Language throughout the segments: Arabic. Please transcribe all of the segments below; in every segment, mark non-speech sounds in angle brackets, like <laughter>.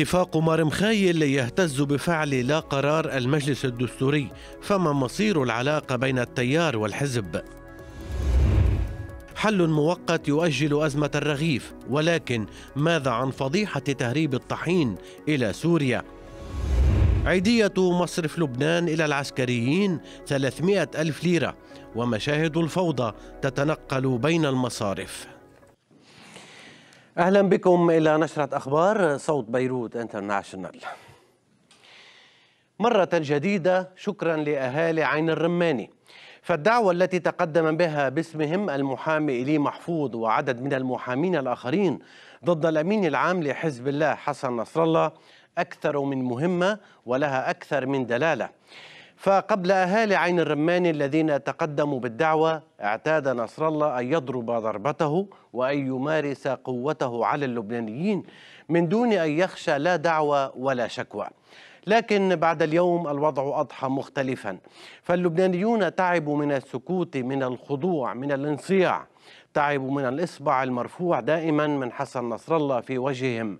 اتفاق مارمخايل يهتز بفعل لا قرار المجلس الدستوري فما مصير العلاقة بين التيار والحزب؟ حل مؤقت يؤجل أزمة الرغيف ولكن ماذا عن فضيحة تهريب الطحين إلى سوريا؟ عيدية مصرف لبنان إلى العسكريين 300 ألف ليرة ومشاهد الفوضى تتنقل بين المصارف أهلا بكم إلى نشرة أخبار صوت بيروت انترناشونال مرة جديدة شكرا لأهالي عين الرماني فالدعوة التي تقدم بها باسمهم المحامي إلي محفوظ وعدد من المحامين الآخرين ضد الأمين العام لحزب الله حسن نصر الله أكثر من مهمة ولها أكثر من دلالة فقبل أهالي عين الرمان الذين تقدموا بالدعوة اعتاد نصر الله أن يضرب ضربته وأن يمارس قوته على اللبنانيين من دون أن يخشى لا دعوة ولا شكوى لكن بعد اليوم الوضع أضحى مختلفا فاللبنانيون تعبوا من السكوت من الخضوع من الانصياع تعب من الإصبع المرفوع دائما من حسن نصر الله في وجههم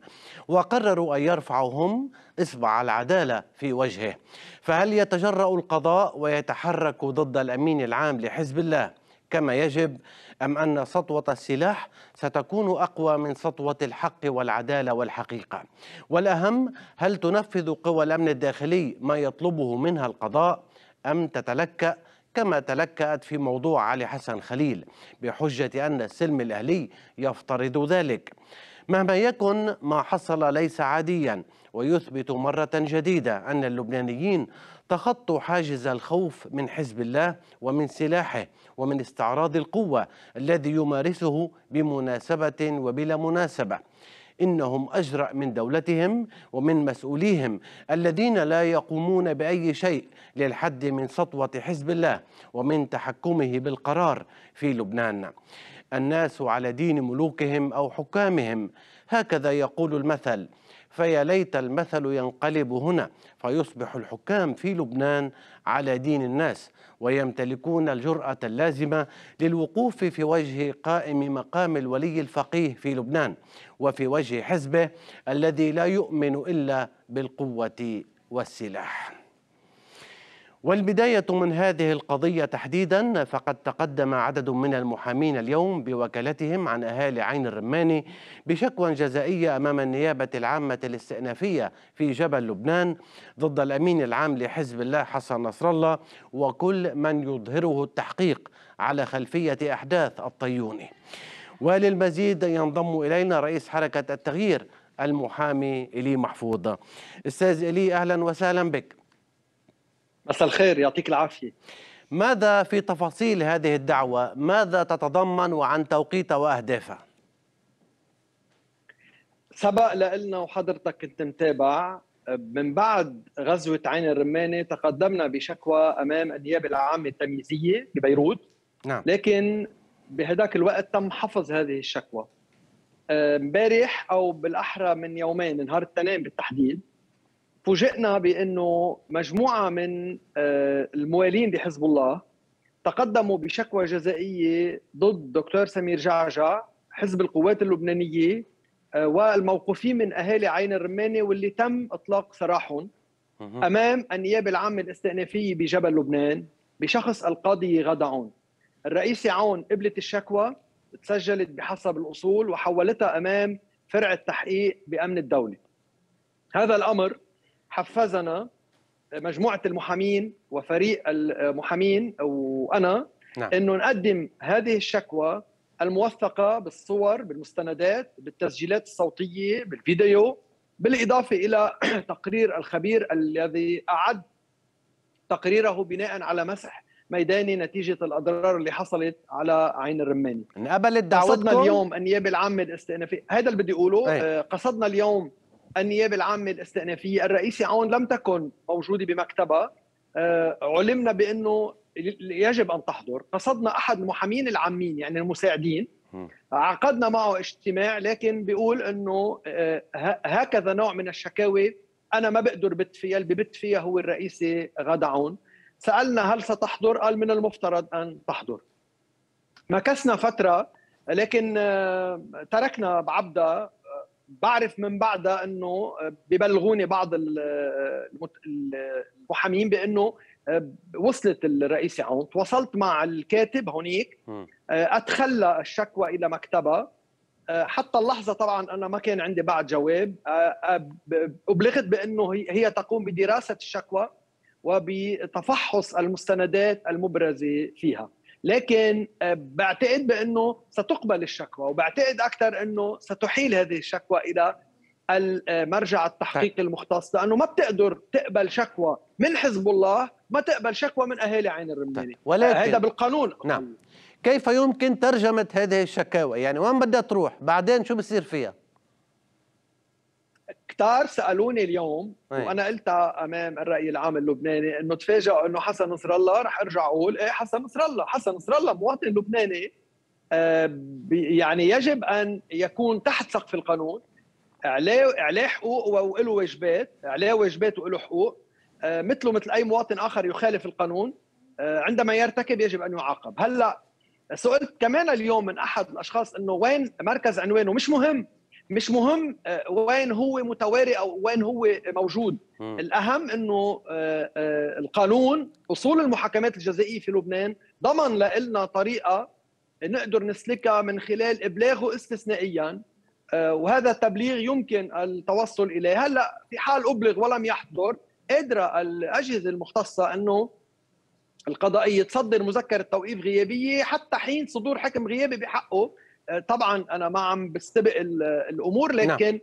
وقرروا أن يرفعهم إصبع العدالة في وجهه فهل يتجرأ القضاء ويتحرك ضد الأمين العام لحزب الله؟ كما يجب أم أن سطوة السلاح ستكون أقوى من سطوة الحق والعدالة والحقيقة والأهم هل تنفذ قوى الأمن الداخلي ما يطلبه منها القضاء أم تتلكأ كما تلكأت في موضوع علي حسن خليل بحجة أن السلم الأهلي يفترض ذلك مهما يكن ما حصل ليس عاديا ويثبت مرة جديدة أن اللبنانيين تخطوا حاجز الخوف من حزب الله ومن سلاحه ومن استعراض القوة الذي يمارسه بمناسبة وبلا مناسبة إنهم أجرأ من دولتهم ومن مسؤوليهم الذين لا يقومون بأي شيء للحد من سطوة حزب الله ومن تحكمه بالقرار في لبنان الناس على دين ملوكهم أو حكامهم هكذا يقول المثل فيا ليت المثل ينقلب هنا فيصبح الحكام في لبنان على دين الناس ويمتلكون الجرأة اللازمة للوقوف في وجه قائم مقام الولي الفقيه في لبنان وفي وجه حزبه الذي لا يؤمن إلا بالقوة والسلاح والبداية من هذه القضية تحديدا فقد تقدم عدد من المحامين اليوم بوكالتهم عن أهالي عين الرماني بشكوى جزائية أمام النيابة العامة الاستئنافية في جبل لبنان ضد الأمين العام لحزب الله حسن نصر الله وكل من يظهره التحقيق على خلفية أحداث الطيوني وللمزيد ينضم إلينا رئيس حركة التغيير المحامي إلي محفوظ أستاذ إلي أهلا وسهلا بك مساء الخير يعطيك العافية ماذا في تفاصيل هذه الدعوة؟ ماذا تتضمن وعن توقيتها وأهدافها؟ سبق لنا وحضرتك كنت متابع من بعد غزوة عين الرمانة تقدمنا بشكوى أمام النيابة العامة التمييزية ببيروت نعم. لكن بهداك الوقت تم حفظ هذه الشكوى آه، امبارح أو بالأحرى من يومين نهار التنين بالتحديد فوجئنا بانه مجموعه من آه، الموالين لحزب الله تقدموا بشكوى جزائيه ضد دكتور سمير جعجع حزب القوات اللبنانيه آه، والموقوفين من اهالي عين الرمانه واللي تم اطلاق سراحهم امام النيابه العامه الاستئنافيه بجبل لبنان بشخص القاضي غدعون عون الرئيسه عون قبلت الشكوى تسجلت بحسب الاصول وحولتها امام فرع التحقيق بامن الدوله هذا الامر حفزنا مجموعه المحامين وفريق المحامين وانا نعم. انه نقدم هذه الشكوى الموثقه بالصور بالمستندات بالتسجيلات الصوتيه بالفيديو بالاضافه الى <clears throat> تقرير الخبير الذي اعد تقريره بناء على مسح ميداني نتيجه الاضرار اللي حصلت على عين الرماني قبلت دعوتكم قصدنا اليوم النيابه العامه الاستئنافيه هذا اللي بدي اقوله أي. آه، قصدنا اليوم النيابه العامه الاستئنافيه الرئيسي عون لم تكن موجوده بمكتبها آه، علمنا بانه يجب ان تحضر قصدنا احد المحامين العامين يعني المساعدين عقدنا معه اجتماع لكن بيقول انه آه، هكذا نوع من الشكاوي انا ما بقدر بت فيها اللي بت فيها هو الرئيسي غدا عون سالنا هل ستحضر قال من المفترض ان تحضر مكسنا فتره لكن آه، تركنا بعبدا بعرف من بعدها انه ببلغوني بعض المحامين بانه آه، وصلت الرئيسة عونت تواصلت مع الكاتب هونيك آه، أتخلى الشكوى إلى مكتبها آه، حتى اللحظة طبعا أنا ما كان عندي بعد جواب أبلغت بأنه هي تقوم بدراسة الشكوى وبتفحص المستندات المبرزة فيها لكن آه، بعتقد بانه ستقبل الشكوى وبعتقد اكثر انه ستحيل هذه الشكوى الى المرجع التحقيقي طيب. المختص لانه ما بتقدر تقبل شكوى من حزب الله ما تقبل شكوى من اهالي عين الرماني طيب، ولكن هذا آه، بالقانون نعم كيف يمكن ترجمه هذه الشكاوى يعني وين بدها تروح بعدين شو بصير فيها كتار سالوني اليوم أي. وانا قلتها امام الراي العام اللبناني انه تفاجئوا انه حسن نصر الله رح ارجع اقول ايه حسن نصر الله، حسن نصر الله مواطن لبناني آه يعني يجب ان يكون تحت سقف القانون عليه عليه حقوق وله واجبات، عليه واجبات وله حقوق آه مثله مثل اي مواطن اخر يخالف القانون آه عندما يرتكب يجب ان يعاقب، هلا سئلت كمان اليوم من احد الاشخاص انه وين مركز عنوانه مش مهم مش مهم آه، وين هو متواري او وين هو موجود م. الاهم انه آه، آه، القانون اصول المحاكمات الجزائيه في لبنان ضمن لنا طريقه نقدر نسلكها من خلال ابلاغه استثنائيا وهذا التبليغ يمكن التوصل اليه هلا في حال ابلغ ولم يحضر قادره الاجهزه المختصه انه القضائيه تصدر مذكره توقيف غيابيه حتى حين صدور حكم غيابي بحقه آه، طبعا انا ما عم بستبق الامور نعم. لكن نعم.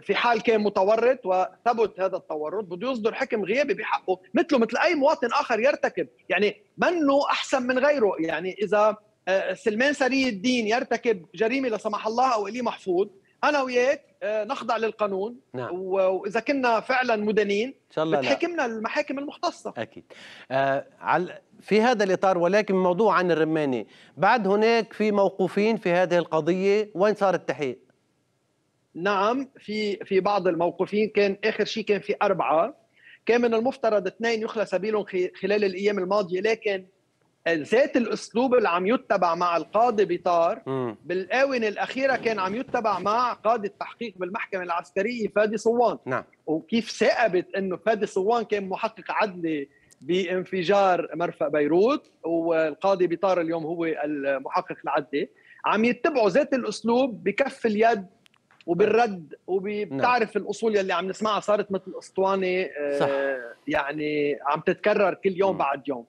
في حال كان متورط وثبت هذا التورط بده يصدر حكم غيابي بحقه مثله مثل اي مواطن اخر يرتكب يعني منه احسن من غيره يعني اذا آه، سلمان سري الدين يرتكب جريمه لا سمح الله او الي محفوظ انا وياك آه، نخضع للقانون نعم. واذا كنا فعلا مدنين ان شاء الله بتحكمنا المحاكم المختصه اكيد آه على في هذا الاطار ولكن موضوع عن الرماني بعد هناك في موقوفين في هذه القضيه وين صار التحقيق نعم في في بعض الموقوفين كان اخر شيء كان في اربعه كان من المفترض اثنين يخلى سبيلهم خلال الايام الماضيه لكن ذات الاسلوب اللي عم يتبع مع القاضي بيطار بالاونه الاخيره كان عم يتبع مع قاضي التحقيق بالمحكمه العسكريه فادي صوان نعم. وكيف ثاقبت انه فادي صوان كان محقق عدلي بانفجار مرفأ بيروت والقاضي بيطار اليوم هو المحقق العدلي عم يتبعوا ذات الاسلوب بكف اليد وبالرد وبتعرف نعم. الاصول يلي عم نسمعها صارت مثل اسطوانه آه، يعني عم تتكرر كل يوم م. بعد يوم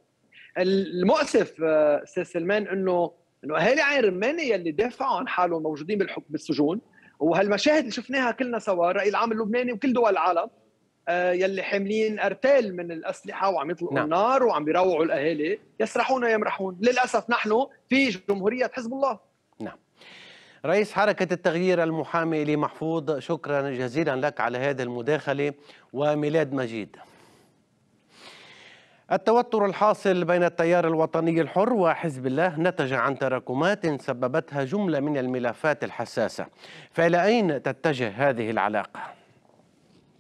المؤسف آه، استاذ سلمان انه انه اهالي عين رمانه يلي دافعوا عن حالهم موجودين بالحكم بالسجون وهالمشاهد اللي شفناها كلنا سوا الراي العام اللبناني وكل دول العالم آه، يلي حاملين ارتال من الاسلحه وعم يطلقوا نعم. النار وعم بيروعوا الاهالي يسرحون ويمرحون للاسف نحن في جمهوريه حزب الله نعم رئيس حركة التغيير المحامي لمحفوظ شكرا جزيلا لك على هذه المداخلة وميلاد مجيد التوتر الحاصل بين التيار الوطني الحر وحزب الله نتج عن تراكمات سببتها جملة من الملفات الحساسة فإلى أين تتجه هذه العلاقة؟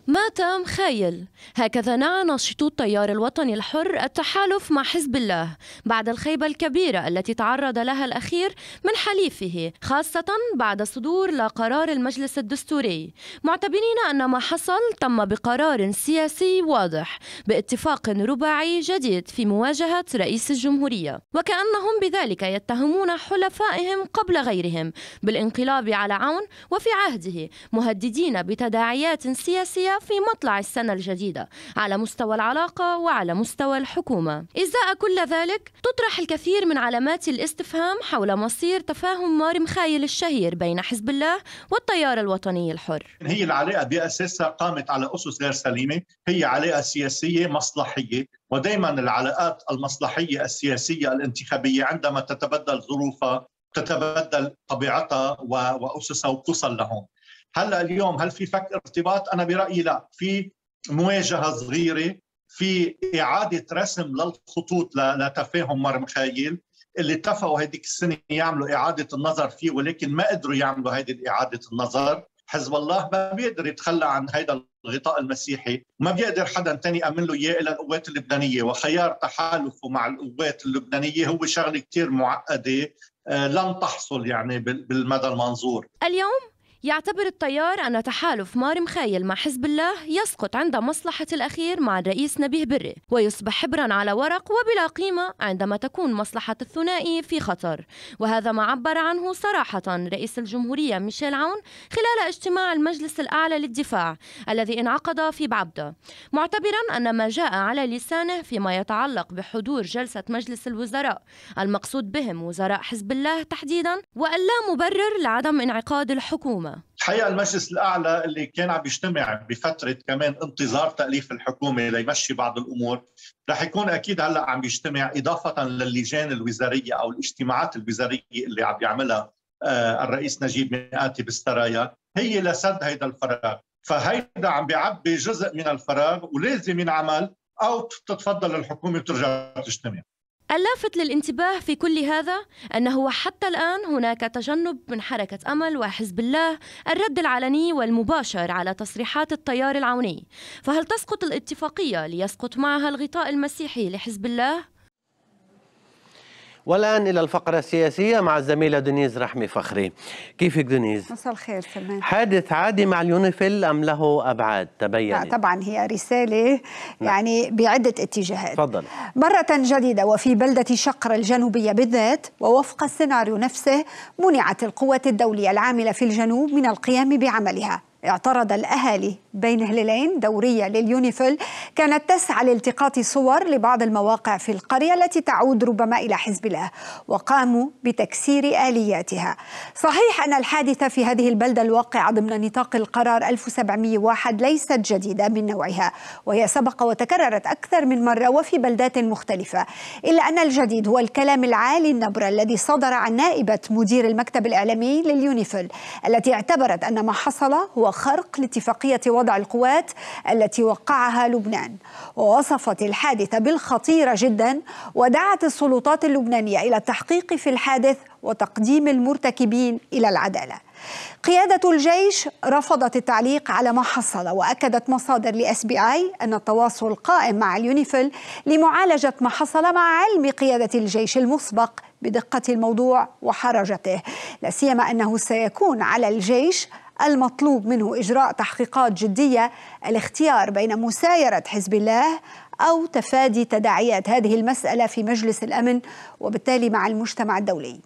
مات مخايل هكذا نعى ناشطو التيار الوطني الحر التحالف مع حزب الله بعد الخيبة الكبيرة التي تعرض لها الأخير من حليفه خاصة بعد صدور لقرار المجلس الدستوري معتبرين أن ما حصل تم بقرار سياسي واضح باتفاق رباعي جديد في مواجهة رئيس الجمهورية وكأنهم بذلك يتهمون حلفائهم قبل غيرهم بالانقلاب على عون وفي عهده مهددين بتداعيات سياسية في مطلع السنة الجديدة على مستوى العلاقة وعلى مستوى الحكومة إزاء كل ذلك تطرح الكثير من علامات الاستفهام حول مصير تفاهم مار مخايل الشهير بين حزب الله والتيار الوطني الحر هي العلاقة بأساسها قامت على أسس غير سليمة هي علاقة سياسية مصلحية ودائما العلاقات المصلحية السياسية الانتخابية عندما تتبدل ظروفها تتبدل طبيعتها وأسسها وتصل لهم هلا اليوم هل في فك ارتباط انا برايي لا في مواجهه صغيره في اعاده رسم للخطوط لتفاهم مرمخايل اللي اتفقوا هذيك السنه يعملوا اعاده النظر فيه ولكن ما قدروا يعملوا هذه اعاده النظر حزب الله ما بيقدر يتخلى عن هذا الغطاء المسيحي وما بيقدر حدا تاني يأمن له إياه إلا القوات اللبنانية وخيار تحالفه مع القوات اللبنانية هو شغلة كتير معقدة آه، لن تحصل يعني بالمدى المنظور اليوم يعتبر التيار أن تحالف مار مخايل مع حزب الله يسقط عند مصلحة الأخير مع الرئيس نبيه بري ويصبح حبرا على ورق وبلا قيمة عندما تكون مصلحة الثنائي في خطر وهذا ما عبر عنه صراحة رئيس الجمهورية ميشيل عون خلال اجتماع المجلس الأعلى للدفاع الذي انعقد في بعبدة معتبرا أن ما جاء على لسانه فيما يتعلق بحضور جلسة مجلس الوزراء المقصود بهم وزراء حزب الله تحديدا وأن لا مبرر لعدم انعقاد الحكومة الحقيقه المجلس الاعلى اللي كان عم يجتمع بفتره كمان انتظار تاليف الحكومه ليمشي بعض الامور رح يكون اكيد هلا عم يجتمع اضافه للجان الوزاريه او الاجتماعات الوزاريه اللي عم يعملها آه، الرئيس نجيب مئاتي بالسرايا هي لسد هيدا الفراغ فهيدا عم بيعبي جزء من الفراغ ولازم ينعمل او تتفضل الحكومه وترجع تجتمع اللافت للانتباه في كل هذا أنه حتى الآن هناك تجنب من حركة أمل وحزب الله الرد العلني والمباشر على تصريحات التيار العوني فهل تسقط الاتفاقية ليسقط معها الغطاء المسيحي لحزب الله؟ والآن إلى الفقرة السياسية مع الزميلة دنيز رحمي فخري كيفك دنيز؟ مساء الخير سلمان حادث عادي مع اليونيفيل أم له أبعاد تبين؟ طبعا هي رسالة نعم. يعني بعدة اتجاهات تفضل مرة جديدة وفي بلدة شقر الجنوبية بالذات ووفق السيناريو نفسه منعت القوات الدولية العاملة في الجنوب من القيام بعملها اعترض الأهالي بين هلالين دورية لليونيفل كانت تسعى لالتقاط صور لبعض المواقع في القرية التي تعود ربما إلى حزب الله وقاموا بتكسير آلياتها صحيح أن الحادثة في هذه البلدة الواقعة ضمن نطاق القرار 1701 ليست جديدة من نوعها وهي سبق وتكررت أكثر من مرة وفي بلدات مختلفة إلا أن الجديد هو الكلام العالي النبرة الذي صدر عن نائبة مدير المكتب الإعلامي لليونيفل التي اعتبرت أن ما حصل هو وخرق لاتفاقية وضع القوات التي وقعها لبنان ووصفت الحادثة بالخطيرة جدا ودعت السلطات اللبنانية إلى التحقيق في الحادث وتقديم المرتكبين إلى العدالة قيادة الجيش رفضت التعليق على ما حصل وأكدت مصادر لأس بي آي أن التواصل قائم مع اليونيفل لمعالجة ما حصل مع علم قيادة الجيش المسبق بدقة الموضوع وحرجته لا سيما أنه سيكون على الجيش المطلوب منه إجراء تحقيقات جدية الاختيار بين مسايرة حزب الله أو تفادي تداعيات هذه المسألة في مجلس الأمن وبالتالي مع المجتمع الدولي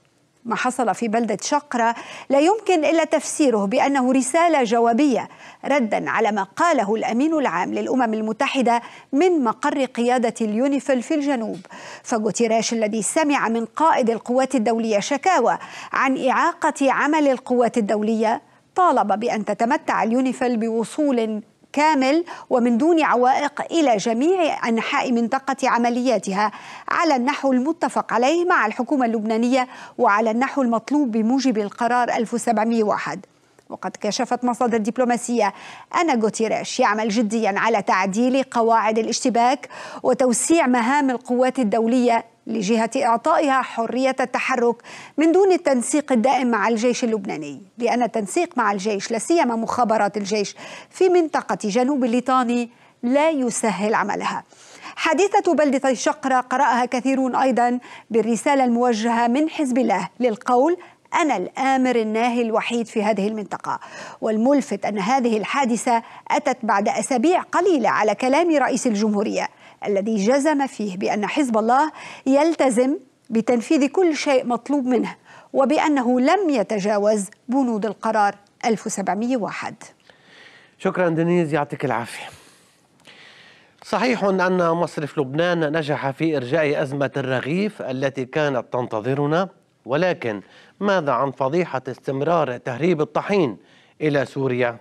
ما حصل في بلدة شقرة لا يمكن إلا تفسيره بأنه رسالة جوابية ردا على ما قاله الأمين العام للأمم المتحدة من مقر قيادة اليونيفل في الجنوب فغوتيراش الذي سمع من قائد القوات الدولية شكاوى عن إعاقة عمل القوات الدولية طالب بأن تتمتع اليونيفيل بوصول كامل ومن دون عوائق إلى جميع أنحاء منطقة عملياتها على النحو المتفق عليه مع الحكومة اللبنانية وعلى النحو المطلوب بموجب القرار 1701 وقد كشفت مصادر دبلوماسية أن غوتيريش يعمل جديا على تعديل قواعد الاشتباك وتوسيع مهام القوات الدولية لجهة إعطائها حرية التحرك من دون التنسيق الدائم مع الجيش اللبناني لأن التنسيق مع الجيش لاسيما مخابرات الجيش في منطقة جنوب الليطاني لا يسهل عملها حادثة بلدة الشقرة قرأها كثيرون أيضا بالرسالة الموجهة من حزب الله للقول أنا الآمر الناهي الوحيد في هذه المنطقة والملفت أن هذه الحادثة أتت بعد أسابيع قليلة على كلام رئيس الجمهورية الذي جزم فيه بأن حزب الله يلتزم بتنفيذ كل شيء مطلوب منه وبأنه لم يتجاوز بنود القرار 1701 شكرا دنيز يعطيك العافية صحيح أن مصرف لبنان نجح في إرجاء أزمة الرغيف التي كانت تنتظرنا ولكن ماذا عن فضيحة استمرار تهريب الطحين إلى سوريا؟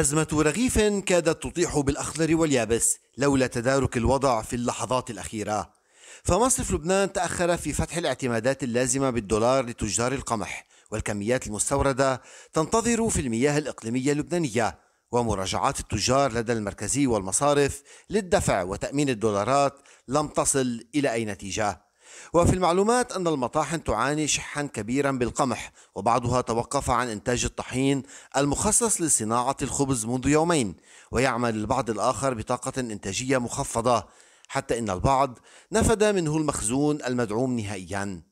أزمة رغيف كادت تطيح بالأخضر واليابس لولا تدارك الوضع في اللحظات الأخيرة فمصرف لبنان تأخر في فتح الاعتمادات اللازمة بالدولار لتجار القمح والكميات المستوردة تنتظر في المياه الإقليمية اللبنانية ومراجعات التجار لدى المركزي والمصارف للدفع وتأمين الدولارات لم تصل إلى أي نتيجة وفي المعلومات أن المطاحن تعاني شحا كبيرا بالقمح وبعضها توقف عن إنتاج الطحين المخصص لصناعة الخبز منذ يومين ويعمل البعض الآخر بطاقة إنتاجية مخفضة حتى إن البعض نفد منه المخزون المدعوم نهائيا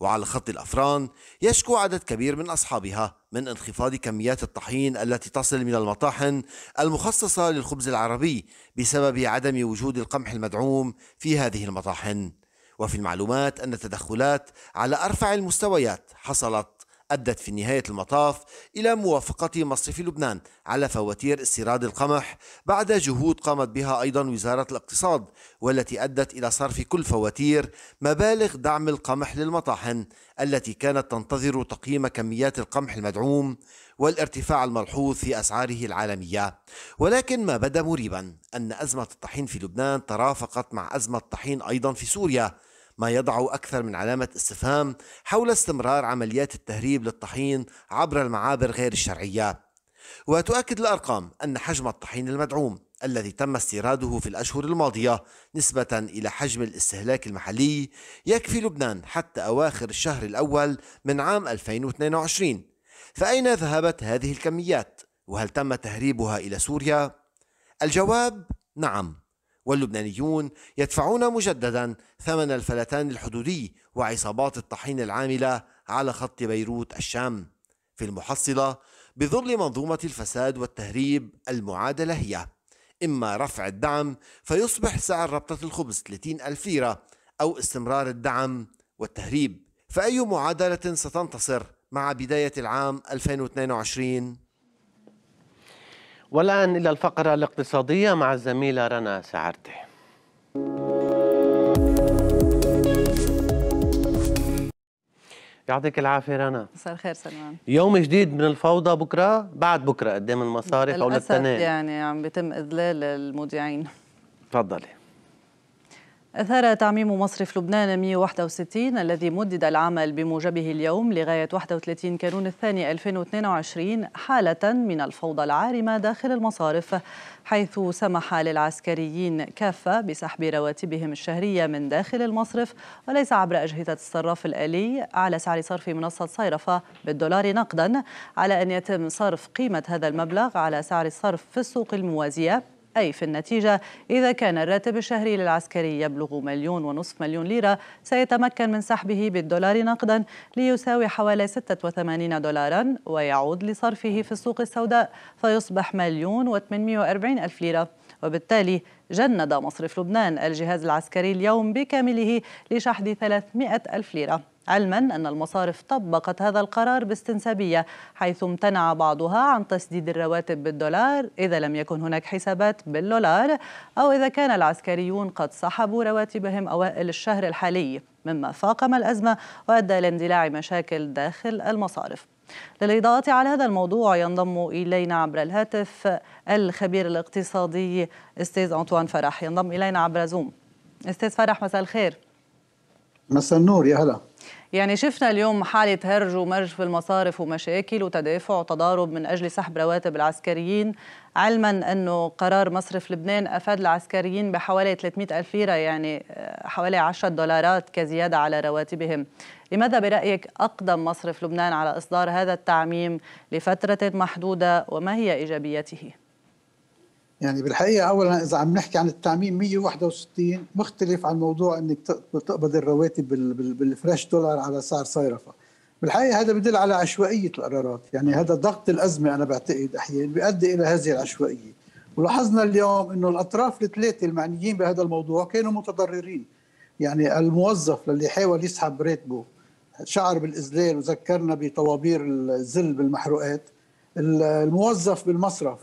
وعلى خط الأفران يشكو عدد كبير من أصحابها من انخفاض كميات الطحين التي تصل من المطاحن المخصصة للخبز العربي بسبب عدم وجود القمح المدعوم في هذه المطاحن وفي المعلومات أن التدخلات على أرفع المستويات حصلت أدت في نهاية المطاف إلى موافقة مصرف لبنان على فواتير استيراد القمح بعد جهود قامت بها أيضا وزارة الاقتصاد والتي أدت إلى صرف كل فواتير مبالغ دعم القمح للمطاحن التي كانت تنتظر تقييم كميات القمح المدعوم والارتفاع الملحوظ في أسعاره العالمية ولكن ما بدا مريبا أن أزمة الطحين في لبنان ترافقت مع أزمة الطحين أيضا في سوريا ما يضع أكثر من علامة استفهام حول استمرار عمليات التهريب للطحين عبر المعابر غير الشرعية وتؤكد الأرقام أن حجم الطحين المدعوم الذي تم استيراده في الأشهر الماضية نسبة إلى حجم الاستهلاك المحلي يكفي لبنان حتى أواخر الشهر الأول من عام 2022 فأين ذهبت هذه الكميات؟ وهل تم تهريبها إلى سوريا؟ الجواب نعم واللبنانيون يدفعون مجددا ثمن الفلتان الحدودي وعصابات الطحين العاملة على خط بيروت الشام في المحصلة بظل منظومة الفساد والتهريب المعادلة هي إما رفع الدعم فيصبح سعر ربطة الخبز 30 ألف ليرة أو استمرار الدعم والتهريب فأي معادلة ستنتصر مع بداية العام 2022 والآن إلى الفقرة الاقتصادية مع الزميلة رنا سعرتي يعطيك العافية رنا مساء الخير سلمان يوم جديد من الفوضى بكرة بعد بكرة قدام المصاري أو للتنين يعني عم بيتم إذلال المودعين تفضلي أثار تعميم مصرف لبنان 161 الذي مدد العمل بموجبه اليوم لغاية 31 كانون الثاني 2022 حالة من الفوضى العارمة داخل المصارف حيث سمح للعسكريين كافة بسحب رواتبهم الشهرية من داخل المصرف وليس عبر أجهزة الصراف الآلي على سعر صرف منصة صيرفة بالدولار نقدا على أن يتم صرف قيمة هذا المبلغ على سعر الصرف في السوق الموازية أي في النتيجة إذا كان الراتب الشهري للعسكري يبلغ مليون ونصف مليون ليرة سيتمكن من سحبه بالدولار نقدا ليساوي حوالي 86 دولارا ويعود لصرفه في السوق السوداء فيصبح مليون و840 ألف ليرة وبالتالي جند مصرف لبنان الجهاز العسكري اليوم بكامله لشحذ 300 ألف ليرة علما أن المصارف طبقت هذا القرار باستنسابية حيث امتنع بعضها عن تسديد الرواتب بالدولار إذا لم يكن هناك حسابات بالدولار أو إذا كان العسكريون قد سحبوا رواتبهم أوائل الشهر الحالي مما فاقم الأزمة وأدى لاندلاع مشاكل داخل المصارف للإضاءة على هذا الموضوع ينضم إلينا عبر الهاتف الخبير الاقتصادي أستاذ أنطوان فرح ينضم إلينا عبر زوم أستاذ فرح مساء الخير مساء النور يا هلا يعني شفنا اليوم حالة هرج ومرج في المصارف ومشاكل وتدافع وتضارب من أجل سحب رواتب العسكريين علما أنه قرار مصرف لبنان أفاد العسكريين بحوالي 300 ألف ليرة يعني آه، حوالي 10 دولارات كزيادة على رواتبهم لماذا برأيك أقدم مصرف لبنان على إصدار هذا التعميم لفترة محدودة وما هي إيجابيته؟ يعني بالحقيقه اولا اذا عم نحكي عن التعميم 161 مختلف عن موضوع انك تقبض الرواتب بالفريش دولار على سعر صيرفه بالحقيقه هذا بدل على عشوائيه القرارات يعني هذا ضغط الازمه انا بعتقد احيانا بيؤدي الى هذه العشوائيه ولاحظنا اليوم انه الاطراف الثلاثه المعنيين بهذا الموضوع كانوا متضررين يعني الموظف اللي حاول يسحب راتبه شعر بالاذلال وذكرنا بطوابير الذل بالمحروقات الموظف بالمصرف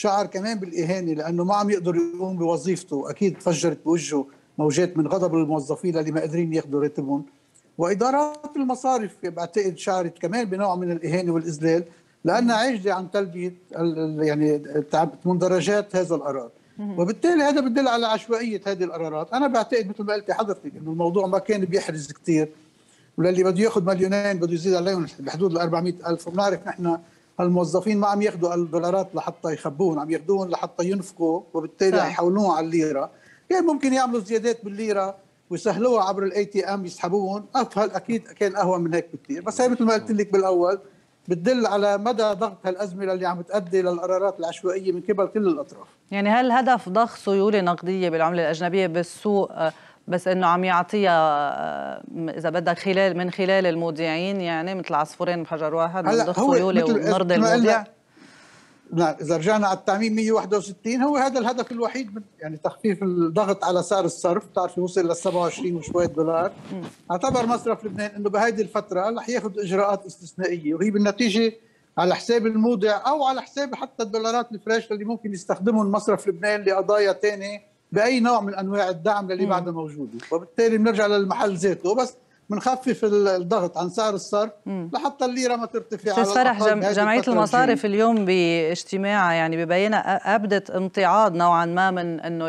شعر كمان بالاهانه لانه ما عم يقدر يقوم بوظيفته اكيد فجرت بوجهه موجات من غضب الموظفين اللي ما قادرين ياخذوا راتبهم وادارات المصارف بعتقد شعرت كمان بنوع من الاهانه والاذلال لانها عاجزه عن تلبيه يعني مندرجات هذا القرار وبالتالي هذا بدل على عشوائيه هذه القرارات انا بعتقد مثل ما قلتي حضرتك انه الموضوع ما كان بيحرز كثير وللي بده ياخذ مليونين بده يزيد عليهم بحدود ال 400 الف وبنعرف نحن الموظفين ما عم ياخذوا الدولارات لحتى يخبوهم عم ياخذوهم لحتى ينفقوا وبالتالي يحولوهم على الليره كان يعني ممكن يعملوا زيادات بالليره ويسهلوها عبر الاي تي ام يسحبوهم اسهل اكيد كان اهون من هيك بكثير بس هي مثل ما قلت لك بالاول بتدل على مدى ضغط هالازمه اللي عم تؤدي للقرارات العشوائيه من قبل كل الاطراف يعني هل هدف ضخ سيوله نقديه بالعمله الاجنبيه بالسوق آه، بس انه عم يعطيها آه، اذا بدك خلال من خلال المودعين يعني مثل عصفورين بحجر واحد بنضخ خيوله ونرضي المودع نعم اذا رجعنا على التعميم 161 هو هذا الهدف الوحيد من يعني تخفيف الضغط على سعر الصرف بتعرف يوصل لل 27 وشويه دولار اعتبر مصرف لبنان انه بهيدي الفتره رح ياخذ اجراءات استثنائيه وهي بالنتيجه على حساب المودع او على حساب حتى الدولارات الفريش اللي ممكن يستخدمهم مصرف لبنان لقضايا ثانيه باي نوع من انواع الدعم للي بعده موجوده وبالتالي بنرجع للمحل ذاته وبس بنخفف الضغط عن سعر الصرف لحتى الليره ما ترتفع استاذ فرح جم... جمعيه المصارف اليوم باجتماعها يعني ببينة ابدت امتعاض نوعا ما من انه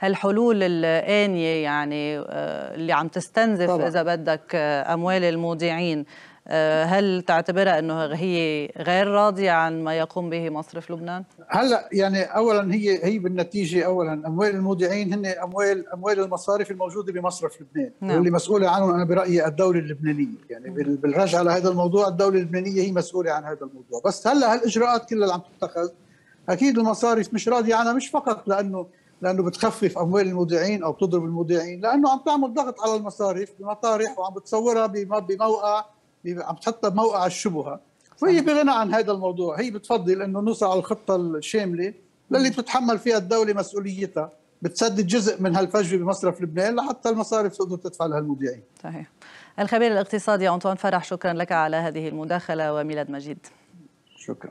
هالحلول الآنية يعني آه، اللي عم تستنزف طبعا. إذا بدك آه، أموال المودعين آه، هل تعتبرها أنه هي غير راضية عن ما يقوم به مصرف لبنان؟ هلا يعني أولا هي هي بالنتيجة أولا أموال المودعين هن أموال أموال المصارف الموجودة بمصرف لبنان نعم. واللي مسؤولة عنهم أنا برأيي الدولة اللبنانية يعني بالرجعة لهذا الموضوع الدولة اللبنانية هي مسؤولة عن هذا الموضوع بس هلا هالإجراءات كلها اللي عم تتخذ اكيد المصارف مش راضيه عنها مش فقط لانه لانه بتخفف اموال المودعين او بتضرب المودعين لانه عم تعمل ضغط على المصارف بمطارح وعم بتصورها بموقع عم تحط موقع الشبهه وهي بغنى عن هذا الموضوع هي بتفضل انه نوصل على الخطه الشامله للي بتتحمل فيها الدوله مسؤوليتها بتسدد جزء من هالفجوه بمصرف لبنان لحتى المصارف تقدر تدفع لهالمودعين صحيح الخبير الاقتصادي أنطوان فرح شكرا لك على هذه المداخله وميلاد مجيد شكرا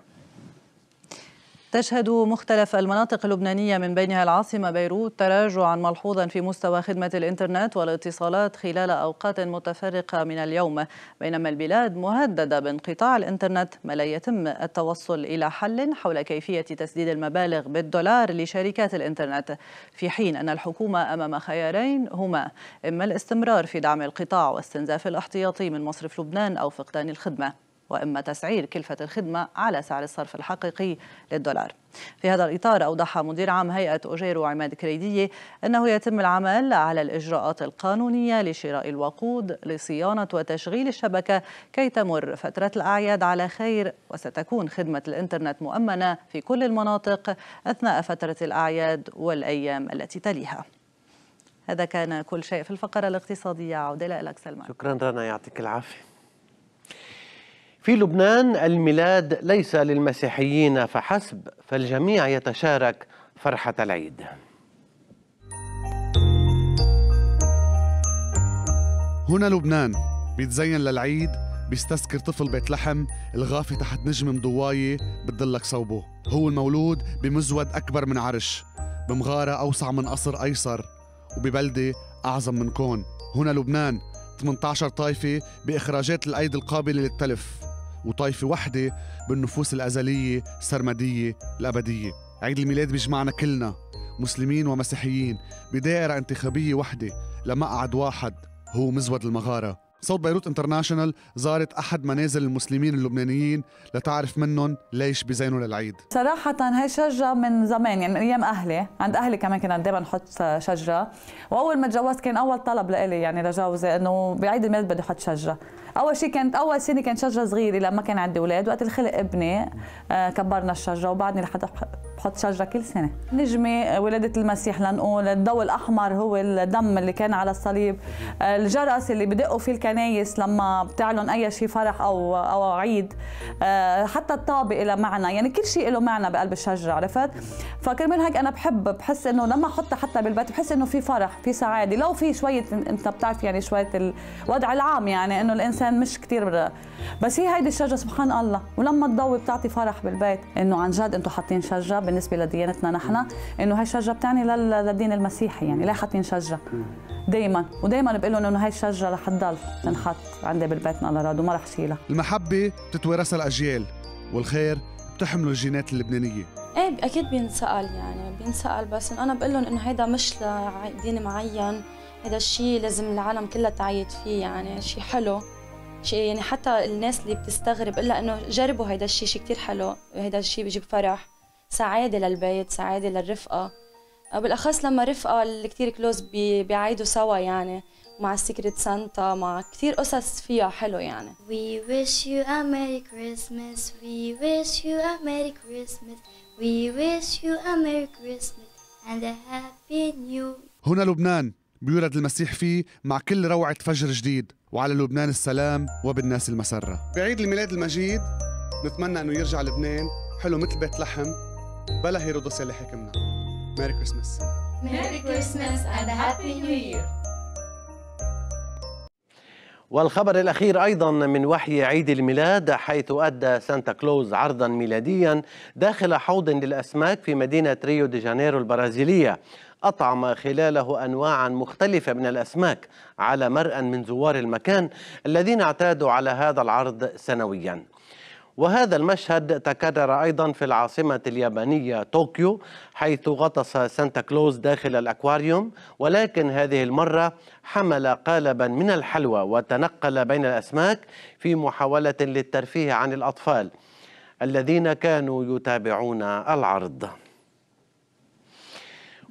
تشهد مختلف المناطق اللبنانية من بينها العاصمة بيروت تراجعا ملحوظا في مستوى خدمة الإنترنت والاتصالات خلال أوقات متفرقة من اليوم بينما البلاد مهددة بانقطاع الإنترنت ما لا يتم التوصل إلى حل حول كيفية تسديد المبالغ بالدولار لشركات الإنترنت في حين أن الحكومة أمام خيارين هما إما الاستمرار في دعم القطاع واستنزاف الاحتياطي من مصرف لبنان أو فقدان الخدمة وإما تسعير كلفة الخدمة على سعر الصرف الحقيقي للدولار في هذا الإطار أوضح مدير عام هيئة أجير عماد كريدية أنه يتم العمل على الإجراءات القانونية لشراء الوقود لصيانة وتشغيل الشبكة كي تمر فترة الأعياد على خير وستكون خدمة الإنترنت مؤمنة في كل المناطق أثناء فترة الأعياد والأيام التي تليها هذا كان كل شيء في الفقرة الاقتصادية عودة لك سلمان شكرا رنا يعطيك العافية في لبنان الميلاد ليس للمسيحيين فحسب فالجميع يتشارك فرحة العيد هنا لبنان بيتزين للعيد بيستذكر طفل بيت لحم الغافي تحت نجم مضواية بتضلك صوبه هو المولود بمزود أكبر من عرش بمغارة أوسع من قصر أيسر وببلدة أعظم من كون هنا لبنان 18 طائفة بإخراجات الأيد القابلة للتلف وطائفة وحدة بالنفوس الأزلية السرمدية الأبدية عيد الميلاد بيجمعنا كلنا مسلمين ومسيحيين بدائرة انتخابية وحدة لمقعد واحد هو مزود المغارة صوت بيروت انترناشونال زارت احد منازل المسلمين اللبنانيين لتعرف منهم ليش بزينوا للعيد صراحه هاي شجره من زمان يعني من ايام اهلي عند اهلي كمان كنا دائما نحط شجره واول ما تجوزت كان اول طلب لإلي يعني لجوزي انه بعيد الميلاد بدي احط شجره اول شيء كانت اول سنه كانت شجره صغيره لما كان عندي اولاد وقت الخلق ابني آه، كبرنا الشجره وبعدني لحد بحط شجره كل سنه نجمه آه، ولاده المسيح لنقول الضوء الاحمر هو الدم اللي كان على الصليب آه، الجرس اللي بدقوا فيه الكنايس لما بتعلن اي شيء فرح او او عيد حتى الطابق له معنى يعني كل شيء له معنى بقلب الشجره عرفت فكرمال هيك انا بحب بحس انه لما احطها حتى بالبيت بحس انه في فرح في سعاده لو في شويه انت بتعرف يعني شويه الوضع العام يعني انه الانسان الانسان مش كثير بس هي هيدي الشجره سبحان الله ولما تضوي بتعطي فرح بالبيت انه عن جد انتم حاطين شجره بالنسبه لديانتنا نحن انه هاي الشجره بتعني للدين المسيحي يعني ليه حاطين شجره دائما ودائما بقول لهم انه هاي الشجره رح تضل تنحط عندي بالبيت نقراد وما رح شيلها المحبه بتتوارثها الاجيال والخير بتحمله الجينات اللبنانيه ايه اكيد بينسال يعني بينسال بس انا بقول لهم انه هيدا مش لدين معين هذا الشيء لازم العالم كلها تعيد فيه يعني شيء حلو شيء يعني حتى الناس اللي بتستغرب الا انه جربوا هيدا الشيء شيء كثير حلو هيدا الشيء بيجيب فرح سعاده للبيت سعاده للرفقه بالاخص لما رفقه اللي كثير كلوز بيعيدوا سوا يعني مع السكرت سانتا مع كثير قصص فيها حلو يعني We wish you a merry Christmas We wish you a merry Christmas We wish you a merry Christmas and a happy new هنا لبنان بيولد المسيح فيه مع كل روعة فجر جديد وعلى لبنان السلام وبالناس المسرة بعيد الميلاد المجيد نتمنى أنه يرجع لبنان حلو مثل بيت لحم بلا هيرودوس اللي حكمنا ميري كريسمس ميري كريسمس and هابي نيو يير والخبر الأخير أيضا من وحي عيد الميلاد حيث أدى سانتا كلوز عرضا ميلاديا داخل حوض للأسماك في مدينة ريو دي جانيرو البرازيلية أطعم خلاله أنواعا مختلفة من الأسماك على مرأى من زوار المكان الذين اعتادوا على هذا العرض سنويا وهذا المشهد تكرر أيضا في العاصمة اليابانية طوكيو حيث غطس سانتا كلوز داخل الأكواريوم ولكن هذه المرة حمل قالبا من الحلوى وتنقل بين الأسماك في محاولة للترفيه عن الأطفال الذين كانوا يتابعون العرض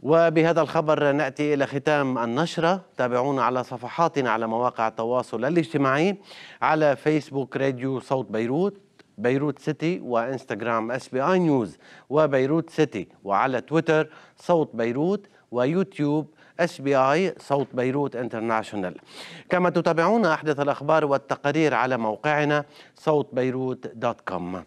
وبهذا الخبر ناتي الى ختام النشره، تابعونا على صفحاتنا على مواقع التواصل الاجتماعي على فيسبوك راديو صوت بيروت بيروت سيتي وانستغرام اس بي اي نيوز وبيروت سيتي وعلى تويتر صوت بيروت ويوتيوب اس بي اي صوت بيروت انترناشونال كما تتابعون احدث الاخبار والتقارير على موقعنا صوت بيروت دوت كوم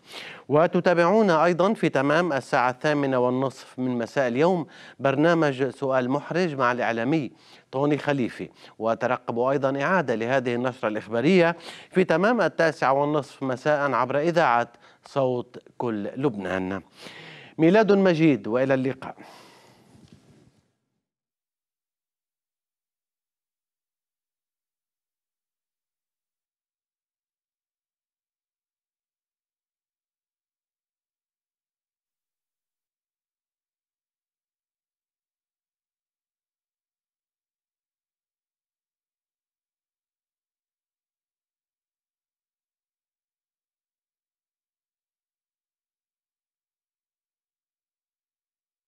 وتتابعون ايضا في تمام الساعه الثامنه والنصف من مساء اليوم برنامج سؤال محرج مع الاعلامي طوني خليفي وترقبوا أيضا إعادة لهذه النشرة الإخبارية في تمام التاسعة والنصف مساء عبر إذاعة صوت كل لبنان ميلاد مجيد وإلى اللقاء